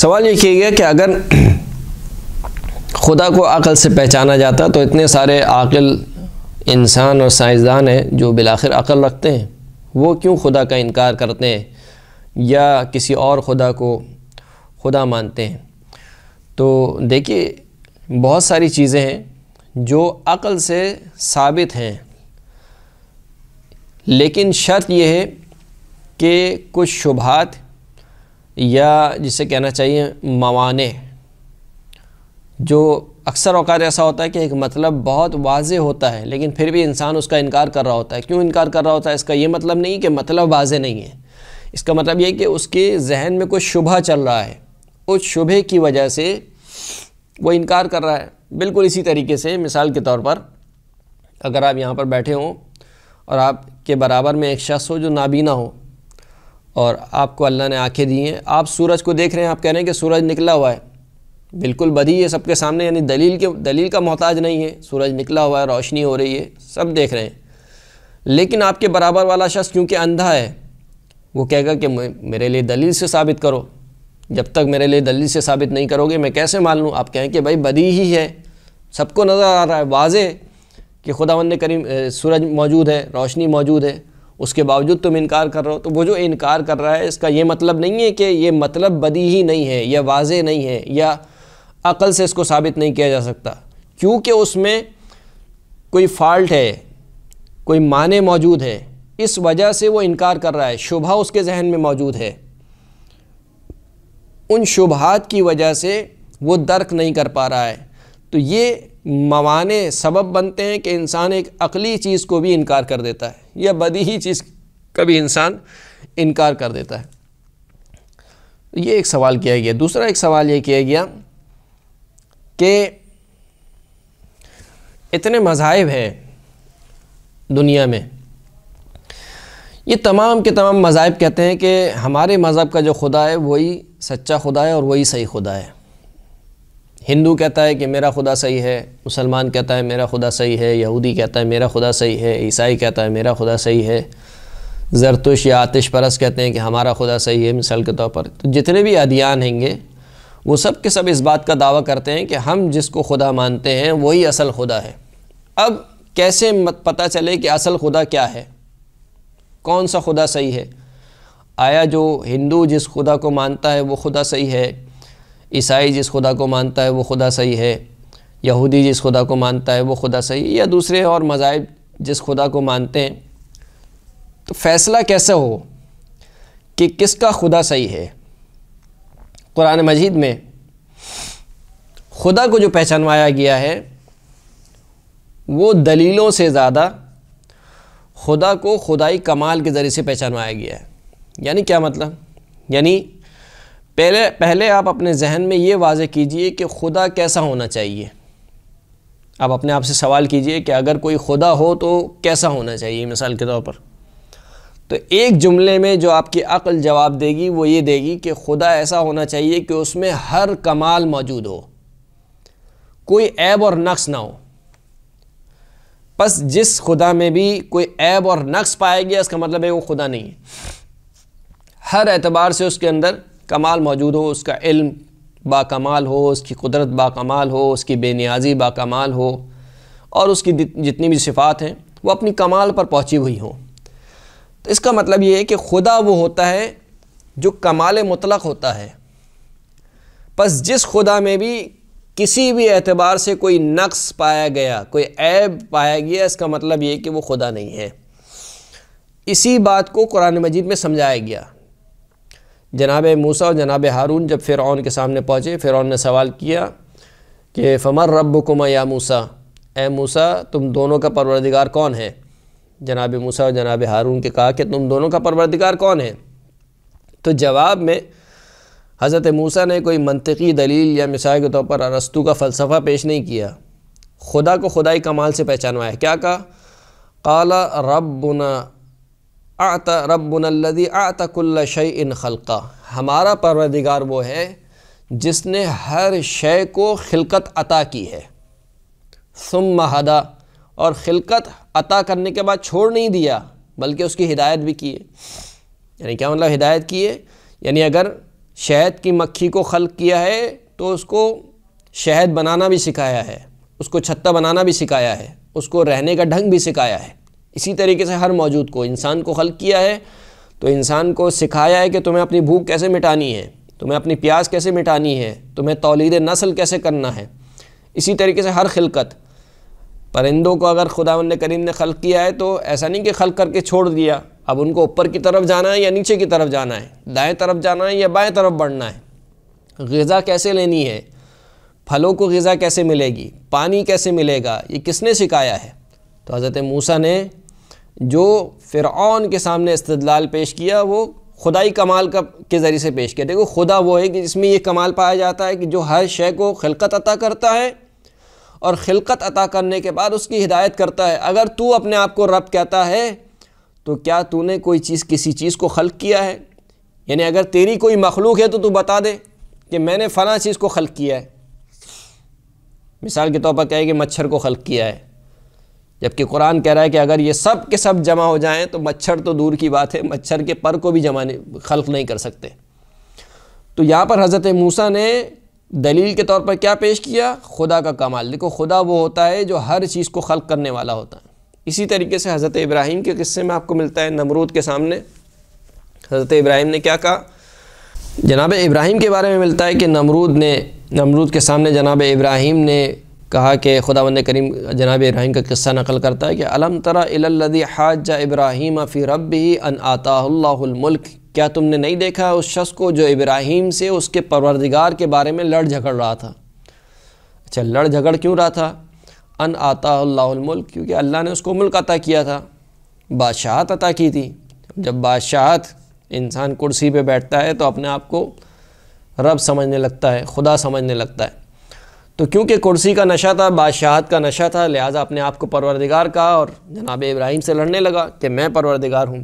सवाल ये किया गया कि अगर खुदा को अकल से पहचाना जाता तो इतने सारे आकल इंसान और साइंसदान हैं जो बिलाखिर अकल रखते हैं वो क्यों खुदा का इनकार करते हैं या किसी और खुदा को खुदा मानते हैं तो देखिए बहुत सारी चीज़ें हैं जो अकल से साबित हैं लेकिन शर्त यह है कि कुछ शुभात या जिसे कहना चाहिए मवाने जो अक्सर अवकात ऐसा होता है कि एक मतलब बहुत वाज होता है लेकिन फिर भी इंसान उसका इनकार कर रहा होता है क्यों इनकार कर रहा होता है इसका ये मतलब नहीं कि मतलब वाज नहीं है इसका मतलब ये कि उसके जहन में कुछ शुभा चल रहा है उस शुभे की वजह से वो इनकार कर रहा है बिल्कुल इसी तरीके से मिसाल के तौर पर अगर आप यहाँ पर बैठे हों और आपके बराबर में एक शख्स हो जो नाबीना हो और आपको अल्लाह ने आंखें दी हैं आप सूरज को देख रहे हैं आप कह रहे हैं कि सूरज निकला हुआ है बिल्कुल बदी है सबके सामने यानी दलील के दलील का मोहताज नहीं है सूरज निकला हुआ है रोशनी हो रही है सब देख रहे हैं लेकिन आपके बराबर वाला शख्स क्योंकि अंधा है वो कहेगा कि मेरे लिए दलील से साबित करो जब तक मेरे लिए दलील से साबित नहीं करोगे मैं कैसे मान लूँ आप कहें कि भाई बदी ही है सबको नज़र आ रहा है वाजे कि खुदा करीम सूरज मौजूद है रोशनी मौजूद है उसके बावजूद तुम इनकार कर रहे हो तो वो जो इनकार कर रहा है इसका ये मतलब नहीं है कि ये मतलब बदी ही नहीं है या वाज नहीं है या अकल से इसको साबित नहीं किया जा सकता क्योंकि उसमें कोई फ़ाल्ट है कोई माने मौजूद है इस वजह से वो इनकार कर रहा है शुभा उसके जहन में मौजूद है उन शुभात की वजह से वो दर्क नहीं कर पा रहा है तो ये मवाने सबब बनते हैं कि इंसान एक अकली चीज़ को भी इनकार कर देता है या बदी ही चीज़ का भी इंसान इनकार कर देता है ये एक सवाल किया गया दूसरा एक सवाल ये किया गया कि इतने मजाहब हैं दुनिया में ये तमाम के तमाम मज़ाहब कहते हैं कि हमारे मज़हब का जो खुदा है वही सच्चा खुदा है और वही सही खुदा है हिंदू कहता है कि मेरा खुदा सही है मुसलमान कहता है मेरा खुदा सही है यहूदी कहता है मेरा खुदा सही है ईसाई कहता है मेरा खुदा सही है जरतुश या आतिश परस कहते हैं कि हमारा खुदा सही है मिसाल के तौर पर तो जितने भी अदियान हैंगे वो सब के सब इस बात का दावा करते हैं कि हम जिसको खुदा मानते हैं वही असल खुदा है अब कैसे पता चले कि असल खुदा क्या है कौन सा खुदा सही है आया जो हिंदू जिस खुदा को मानता है वो खुदा सही है ईसाई जिस खुदा को मानता है वो खुदा सही है यहूदी जिस खुदा को मानता है वो खुदा सही है या दूसरे और मजाब जिस खुदा को मानते हैं तो फ़ैसला कैसे हो कि किसका खुदा सही है कुरान मजीद में खुदा को जो पहचानवाया गया है वो दलीलों से ज़्यादा खुदा को खुदाई कमाल के ज़रिए से पहचानवाया गया है यानी क्या मतलब यानी पहले पहले आप अपने जहन में ये वाज कीजिए कि खुदा कैसा होना चाहिए आप अपने आप से सवाल कीजिए कि अगर कोई खुदा हो तो कैसा होना चाहिए मिसाल के तौर पर तो एक जुमले में जो आपकी अक्ल जवाब देगी वो ये देगी कि खुदा ऐसा होना चाहिए कि उसमें हर कमाल मौजूद हो कोई ऐब और नक्स ना हो बस जिस खुदा में भी कोई ऐब और नक्स पाया गया इसका मतलब है वो खुदा नहीं है हर एतबार से उसके अंदर कमाल मौजूद हो उसका इल्म बाकमाल हो उसकी कुदरत बाकमाल हो उसकी बेनियाजी बाकमाल हो और उसकी जितनी भी सिफ़ात हैं वो अपनी कमाल पर पहुँची हुई हों तो इसका मतलब ये है कि खुदा वो होता है जो कमाल मुतलक होता है बस जिस खुदा में भी किसी भी एतबार से कोई नक्स पाया गया कोई ऐब पाया गया इसका मतलब ये कि वो खुदा नहीं है इसी बात को कुरान मजीद में समझाया गया जनाब मूसा और जनाब हारून जब फिर के सामने पहुँचे फिर ने सवाल किया कि फ़मर रब या मूसा ए मूसा तुम दोनों का परवरदिगार कौन है जनाब मूसा और जनाब हारून के कहा कि तुम दोनों का परवरदिगार कौन है तो जवाब में हज़रत मूसा ने कोई मनतकी दलील या मिसाल के तौर पर अरस्तु का फ़लसफ़ा पेश नहीं किया खुदा को खुदाई कमाल से पहचानवाया क्या कहा काला रबना आत रबी आत शय इन खलका हमारा परवरदिगार वो है जिसने हर शय को खिलकत अता की है सुम महदा और खिलकत अता करने के बाद छोड़ नहीं दिया बल्कि उसकी हिदायत भी की है यानी क्या मतलब हिदायत की है यानी अगर शहद की मक्खी को खल्क किया है तो उसको शहद बनाना भी सिखाया है उसको छत्ता बनाना भी सिखाया है उसको रहने का ढंग भी सिखाया है इसी तरीके से हर मौजूद को इंसान को खल किया है तो इंसान को सिखाया है कि तुम्हें अपनी भूख कैसे मिटानी है तुम्हें अपनी प्यास कैसे मिटानी है तुम्हें तोलीद नस्ल कैसे करना है इसी तरीके से हर खिलकत परिंदों को अगर खुदा करीम ने खल किया है तो ऐसा नहीं कि खल करके छोड़ दिया अब उनको ऊपर की तरफ जाना है या नीचे की तरफ जाना है दाएं तरफ जाना है या बाएं तरफ बढ़ना है गज़ा कैसे लेनी है फलों को गज़ा कैसे मिलेगी पानी कैसे मिलेगा ये किसने सिखाया है तो हज़रत मूसा ने जो फ़िरौन के सामने इस्तदलाल पेश किया वो खुदाई कमाल का के ज़रिए से पेश किया देखो खुदा वो है कि जिसमें ये कमाल पाया जाता है कि जो हर शय को खिलकत अता करता है और खिलकत अता करने के बाद उसकी हिदायत करता है अगर तू अपने आप को रब कहता है तो क्या तूने कोई चीज़ किसी चीज़ को खल्क किया है यानी अगर तेरी कोई मखलूक है तो तू बता दे कि मैंने फ़ला चीज़ को खल्क किया है मिसाल के तौर पर कहे कि मच्छर को खल्क किया है जबकि कुरान कह रहा है कि अगर ये सब के सब जमा हो जाएं तो मच्छर तो दूर की बात है मच्छर के पर को भी जमा खल्क नहीं कर सकते तो यहाँ पर हज़रत मूसा ने दलील के तौर पर क्या पेश किया खुदा का कमाल देखो खुदा वो होता है जो हर चीज़ को खल्क करने वाला होता है इसी तरीके से हज़रत इब्राहिम के किस्से में आपको मिलता है नमरूद के सामने हज़रत इब्राहिम ने क्या कहा जनाब इब्राहिम के बारे में मिलता है कि नमरूद ने नमरूद के सामने जनाब इब्राहिम ने कहा कि खुदा बंद करीम जनाब इब्राहिम का किस्सा नकल करता है कि अलम तरा इलदी हाज इब्राहिम फ़ी रब ही अन आतामुल्क क्या तुमने नहीं देखा उस शख्स को जो इब्राहिम से उसके परवरदिगार के बारे में लड़ झगड़ रहा था अच्छा लड़ झगड़ क्यों रहा था अन आतामुल्क क्योंकि अल्लाह ने उसको मुल्क अता किया था बादशाहत अता की थी जब बादशाहत इंसान कुर्सी पर बैठता है तो अपने आप को रब समझने लगता है खुदा समझने लगता है तो क्योंकि कुर्सी का नशा था बादशाहत का नशा था लिहाजा अपने आप को परवरदिगार कहा और जनाब इब्राहिम से लड़ने लगा कि मैं परवरदिगार हूँ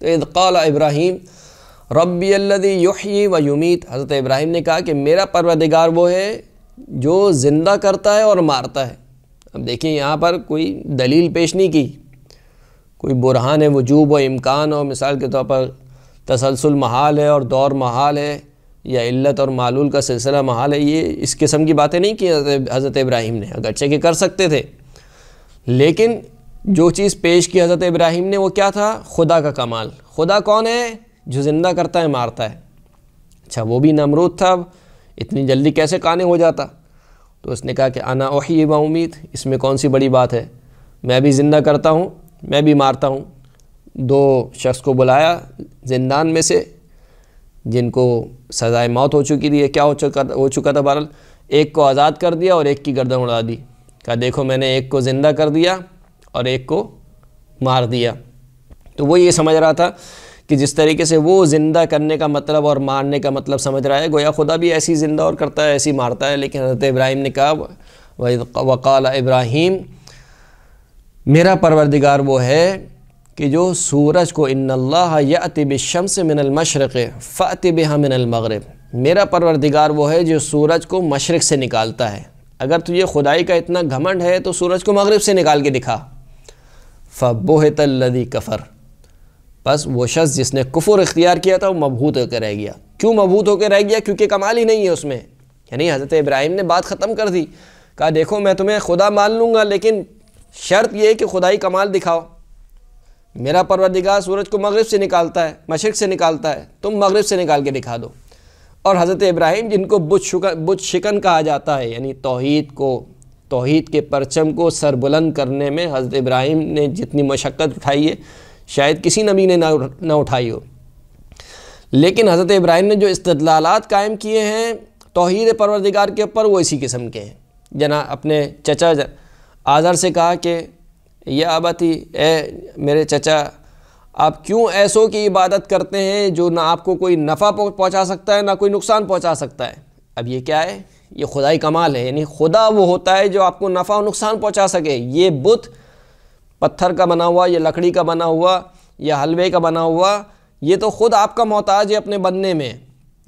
तो इदकाल इब्राहिम रबी युही व युमीत हज़रत इब्राहिम ने कहा कि मेरा परवरदिगार वो है जो ज़िंदा करता है और मारता है अब देखिए यहाँ पर कोई दलील पेश नहीं की कोई बुरहान वजूब व इम्कान और मिसाल के तौर पर तसलसल महाल है और दौर महाल है या इल्लत और मालूल का सिलसिला महाल है ये इस किस्म की बातें नहीं की हज़रत इब्राहिम ने अगरचे कि कर सकते थे लेकिन जो चीज़ पेश की हज़रत इब्राहिम ने वो क्या था खुदा का कमाल खुदा कौन है जो ज़िंदा करता है मारता है अच्छा वो भी नमरूद था अब इतनी जल्दी कैसे काने हो जाता तो उसने कहा कि आना ओही व उम्मीद इसमें कौन सी बड़ी बात है मैं भी ज़िंदा करता हूँ मैं भी मारता हूँ दो शख्स को बुलाया जिंदान में से जिनको सज़ाए मौत हो चुकी थी क्या हो चुका हो चुका था बहरल एक को आज़ाद कर दिया और एक की गर्दन उड़ा दी कहा देखो मैंने एक को ज़िंदा कर दिया और एक को मार दिया तो वो ये समझ रहा था कि जिस तरीके से वो ज़िंदा करने का मतलब और मारने का मतलब समझ रहा है गोया खुदा भी ऐसी ज़िंदा और करता है ऐसी मारता है लेकिन हज़रत इब्राहिम ने कहा वक़ाल इब्राहिम मेरा परवरदिगार वो है कि जो सूरज को इन्नल्लाह यातिब शम्स मिनलमशरक़ फ़ातिब मिनलमगरब मेरा परवरदिगार वो है जो सूरज को मशरक़ से निकालता है अगर तुझे खुदाई का इतना घमंड है तो सूरज को मगरब से निकाल के दिखा फ़बोहतल्लि कफ़र बस वो शख्स जिसने कुफुर इख्तियार किया था वो मबहूत होकर रह गया क्यों मबहूत होकर रह गया क्योंकि कमाल ही नहीं है उसमें यानी हज़रत इब्राहिम ने बात ख़त्म कर दी कहा देखो मैं तुम्हें खुदा मान लूँगा लेकिन शर्त यह है कि खुदाई कमाल दिखाओ मेरा परवरदिगार सूरज को मगरब से निकालता है मशरक़ से निकालता है तुम मगरब से निकाल के दिखा दो और हज़रत इब्राहिम जिनको बुध शुकन बुध शिकन कहा जाता है यानी तोहद को तोहद के परचम को सरबुलंद करने में हज़रत इब्राहिम ने जितनी मशक्क़त उठाई है शायद किसी नबी ने ना ना उठाई हो लेकिन हज़रत इब्राहिम ने जो इस्तलालत कायम किए हैं तोहद परवरदिगार के ऊपर वो इसी किस्म के हैं जना अपने चचा आज़र से कहा कि या आबाती ए मेरे चचा आप क्यों ऐसों की इबादत करते हैं जो ना आपको कोई नफ़ा पहुंचा सकता है ना कोई नुकसान पहुंचा सकता है अब ये क्या है ये खुदाई कमाल है यानी खुदा वो होता है जो आपको नफ़ा और नुकसान पहुंचा सके ये बुत पत्थर का बना हुआ या लकड़ी का बना हुआ या हलवे का बना हुआ ये तो ख़ुद आपका मोहताज है अपने बनने में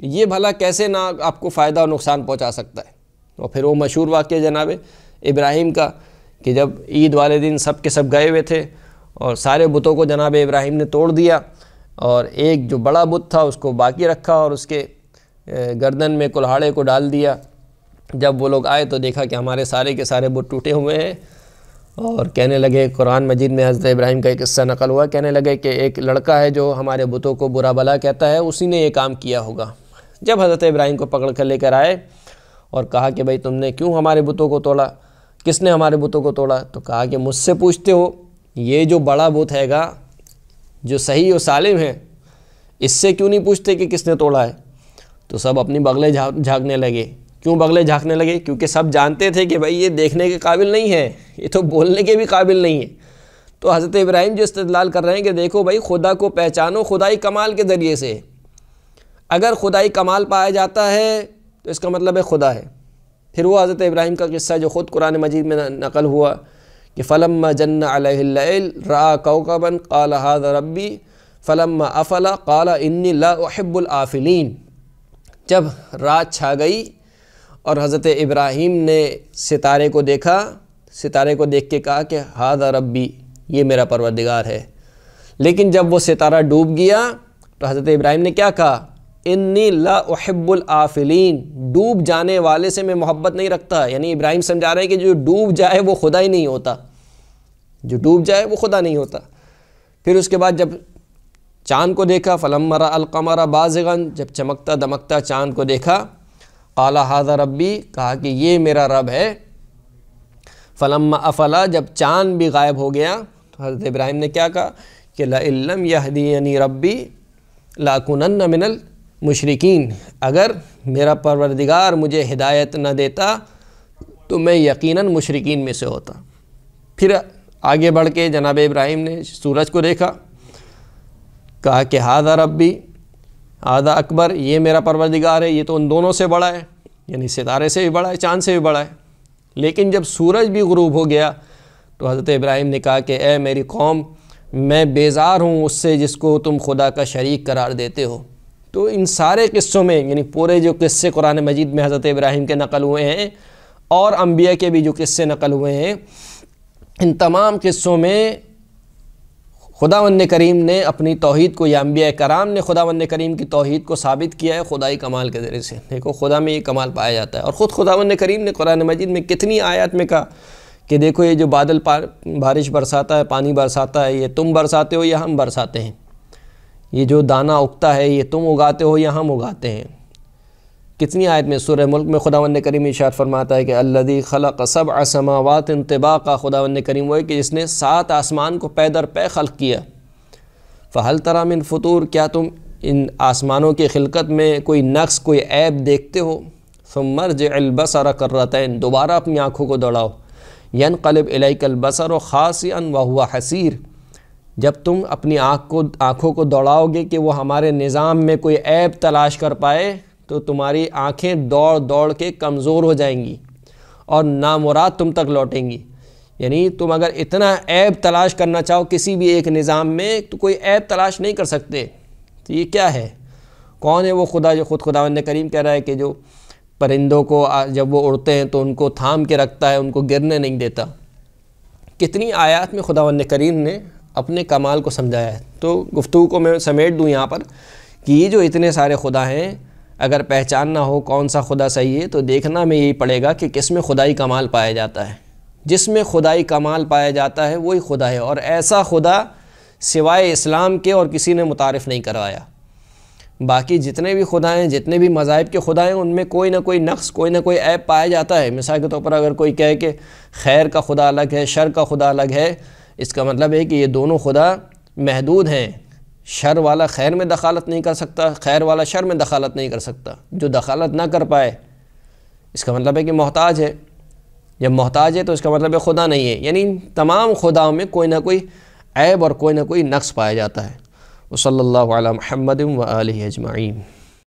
ये भला कैसे ना आपको फ़ायदा और नुकसान पहुँचा सकता है और फिर वो मशहूर वाक्य जनाब इब्राहिम का कि जब ईद वाले दिन सब के सब गए हुए थे और सारे बुतों को जनाब इब्राहिम ने तोड़ दिया और एक जो बड़ा बुत था उसको बाकी रखा और उसके गर्दन में कुल्हाड़े को डाल दिया जब वो लोग आए तो देखा कि हमारे सारे के सारे बुत टूटे हुए हैं और कहने लगे कुरान मजीद में हज़रत इब्राहिम का एक किस्सा नकल हुआ कहने लगे कि एक लड़का है जो हमारे बुतों को बुरा भला कहता है उसी ने ये काम किया होगा जब हज़रत इब्राहिम को पकड़ कर लेकर आए और कहा कि भाई तुमने क्यों हमारे बुतों को तोड़ा किसने हमारे बुतों को तोड़ा तो कहा कि मुझसे पूछते हो ये जो बड़ा बुत हैगा जो सही और सालिम है इससे क्यों नहीं पूछते कि किसने तोड़ा है तो सब अपनी बगले झाँकने लगे क्यों बगले झाँकने लगे क्योंकि सब जानते थे कि भाई ये देखने के काबिल नहीं है ये तो बोलने के भी काबिल नहीं है तो हज़रत इब्राहिम जो इस्तलाल कर रहे हैं कि देखो भाई खुदा को पहचानो खुदाई कमाल के ज़रिए से अगर खुदाई कमाल पाया जाता है तो इसका मतलब है खुदा है फिर वो हज़रत इब्राहिम का किस्सा जो ख़ुद कुरान मजीद में नकल हुआ कि फ़लम जन्न आल रा कौकबन काल हाज रबी फ़लम अफला काला इन्नी जब रात छा गई और हज़रत इब्राहिम ने सितारे को देखा सितारे को देख के कहा कि हाद रबी ये मेरा परवरदिगार है लेकिन जब वो सितारा डूब गया तो हज़रत इब्राहिम ने क्या कहा इन्नी लाहब्बुल आफिलीन डूब जाने वाले से मैं मोहब्बत नहीं रखता यानी इब्राहिम समझा रहे हैं कि जो डूब जाए वो खुदा ही नहीं होता जो डूब जाए वो खुदा नहीं होता फिर उसके बाद जब चाँद को देखा फलमरा अलकमरा बाजगन जब चमकता दमकता चाँद को देखा काला हाजा रब्बी कहा कि ये मेरा रब है फलम अफला जब चाँद भी गायब हो गया तो हज़रत इब्राहिम ने क्या कहा कि लाम यानी रब्बी लाकुन मिनल मशरकिन अगर मेरा परवरदिगार मुझे हिदायत न देता तो मैं यकीनन मशरकिन में से होता फिर आगे बढ़ के जनाब इब्राहिम ने सूरज को देखा कहा कि हादा रब्बी आधा अकबर ये मेरा परवरदिगार है ये तो उन दोनों से बड़ा है यानी सितारे से भी बड़ा है चाँद से भी बड़ा है लेकिन जब सूरज भी गरूब हो गया तो हज़रत इब्राहिम ने कहा कि ए मेरी कौम मैं बेज़ार हूँ उससे जिसको तुम खुदा का शरीक करार देते हो तो इन सारे किस्सों में यानी पूरे जो किस्से कुरान मजीद में हज़रत इब्राहिम के नकल हुए हैं और अम्बिया के भी जो किस्से नकल हुए हैं इन तमाम किस्सों में खुदा करीम ने अपनी तोहद को या अम्बिया कराम ने खुदा करीम की तोहद को साबित किया है खुदाई कमाल के ज़रिए से देखो खुदा में ये कमाल पाया जाता है और ख़ुद खुदा करीम ने कुरान मजीद में कितनी आयत में कहा कि देखो ये जो बादल बारिश बरसाता है पानी बरसाता है ये तुम बरसाते हो या हम बरसाते हैं ये जो दाना उगता है ये तुम उगाते हो या हम उगाते हैं कितनी आयत में सूर्य मुल्क में खुदावन करीम इशार फरमाता है कि अल्लि खलक सब असमावत इंतबा का वंद करीम वो है कि जिसने सात आसमान को पैदर पे खल किया फ़हल तरामिन फ़तूर क्या तुम इन आसमानों की खिलकत में कोई नक्स कोई ऐब देखते हो फमर जलबसर कर इन दोबारा अपनी आँखों को दौड़ाओ यन कलब कलबसर व ख़ास अन वाह हसीर जब तुम अपनी आँख को आँखों को दौड़ाओगे कि वो हमारे निज़ाम में कोई ऐप तलाश कर पाए तो तुम्हारी आँखें दौड़ दौड़ के कमज़ोर हो जाएंगी और नामुराद तुम तक लौटेंगी यानी तुम अगर इतना ऐप तलाश करना चाहो किसी भी एक निज़ाम में तो कोई ऐप तलाश नहीं कर सकते तो ये क्या है कौन है वो खुदा जो खुद खुदावंद करीम कह रहा है कि जो परिंदों को जब वो उड़ते हैं तो उनको थाम के रखता है उनको गिरने नहीं देता कितनी आयात में खुदा करीम ने अपने कमाल को समझाया है तो गुफ्तु को मैं समेट दूँ यहाँ पर कि ये जो इतने सारे खुदा हैं अगर पहचानना हो कौन सा खुदा सही है तो देखना में यही पड़ेगा कि किस में खुदाई कमाल पाया जाता है जिसमें खुदाई कमाल पाया जाता है वही खुदा है और ऐसा खुदा सिवाय इस्लाम के और किसी ने मुतारफ़ नहीं करवाया बाकी जितने भी खुदा हैं जितने भी मज़ाहब के खुदा हैं उनमें कोई ना कोई नक्स कोई ना कोई ऐप पाया जाता है मिसाल के तौर पर अगर कोई कहे कि खैर का खुदा अलग है शर का खुदा अलग है इसका मतलब है कि ये दोनों खुदा महदूद हैं शर वाला खैर में दखालत नहीं कर सकता खैर वाला शर में दखालत नहीं कर सकता जो दखालत ना कर पाए इसका मतलब है कि मोहताज है जब मोहताज है तो इसका मतलब है खुदा नहीं है यानी तमाम खुदाओं में कोई ना कोई ऐब और कोई ना कोई नक्स पाया जाता है वसल्ला महमद व आल अजमाइन